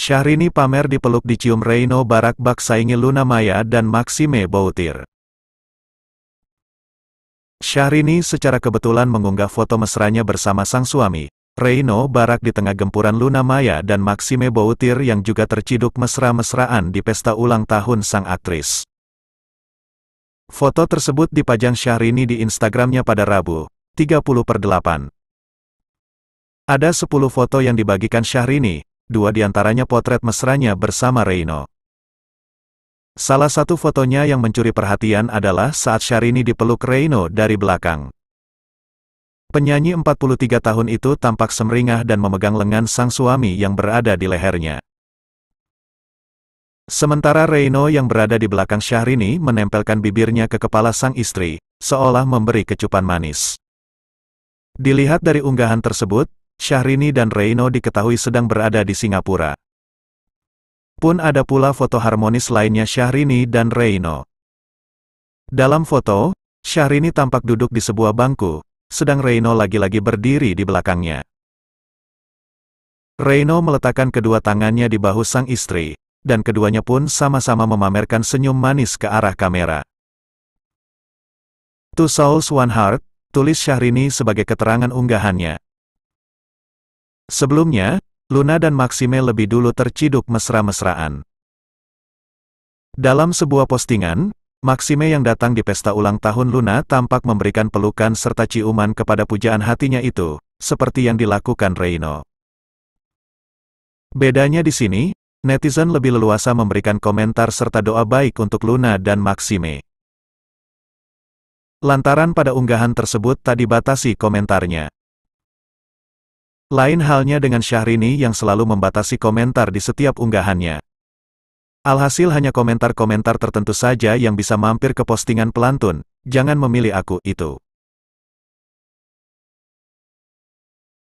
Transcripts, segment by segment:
Syahrini pamer di peluk, dicium Reino Barak bak saingi Luna Maya dan Maxime Bautir. Syahrini secara kebetulan mengunggah foto mesranya bersama sang suami, Reino Barak di tengah gempuran Luna Maya dan Maxime Bautir yang juga terciduk mesra-mesraan di pesta ulang tahun sang aktris. Foto tersebut dipajang Syahrini di Instagramnya pada Rabu, 30 per 8. Ada 10 foto yang dibagikan Syahrini, dua diantaranya potret mesranya bersama Reino. Salah satu fotonya yang mencuri perhatian adalah saat Syahrini dipeluk Reino dari belakang. Penyanyi 43 tahun itu tampak semringah dan memegang lengan sang suami yang berada di lehernya. Sementara Reino yang berada di belakang Syahrini menempelkan bibirnya ke kepala sang istri, seolah memberi kecupan manis. Dilihat dari unggahan tersebut, Syahrini dan Reino diketahui sedang berada di Singapura. Pun ada pula foto harmonis lainnya Syahrini dan Reino. Dalam foto, Syahrini tampak duduk di sebuah bangku, sedang Reino lagi-lagi berdiri di belakangnya. Reino meletakkan kedua tangannya di bahu sang istri, dan keduanya pun sama-sama memamerkan senyum manis ke arah kamera. Two Souls One Heart, tulis Syahrini sebagai keterangan unggahannya. Sebelumnya, Luna dan Maxime lebih dulu terciduk mesra-mesraan. Dalam sebuah postingan, Maxime yang datang di pesta ulang tahun Luna tampak memberikan pelukan serta ciuman kepada pujaan hatinya itu, seperti yang dilakukan Reino. Bedanya di sini, netizen lebih leluasa memberikan komentar serta doa baik untuk Luna dan Maxime. Lantaran pada unggahan tersebut tak dibatasi komentarnya. Lain halnya dengan Syahrini yang selalu membatasi komentar di setiap unggahannya. Alhasil hanya komentar-komentar tertentu saja yang bisa mampir ke postingan pelantun, jangan memilih aku, itu.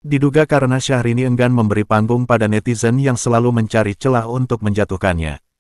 Diduga karena Syahrini enggan memberi panggung pada netizen yang selalu mencari celah untuk menjatuhkannya.